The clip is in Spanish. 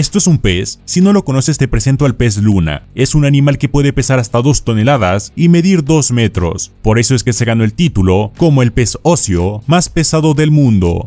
Esto es un pez, si no lo conoces te presento al pez luna, es un animal que puede pesar hasta 2 toneladas y medir 2 metros, por eso es que se ganó el título como el pez óseo más pesado del mundo.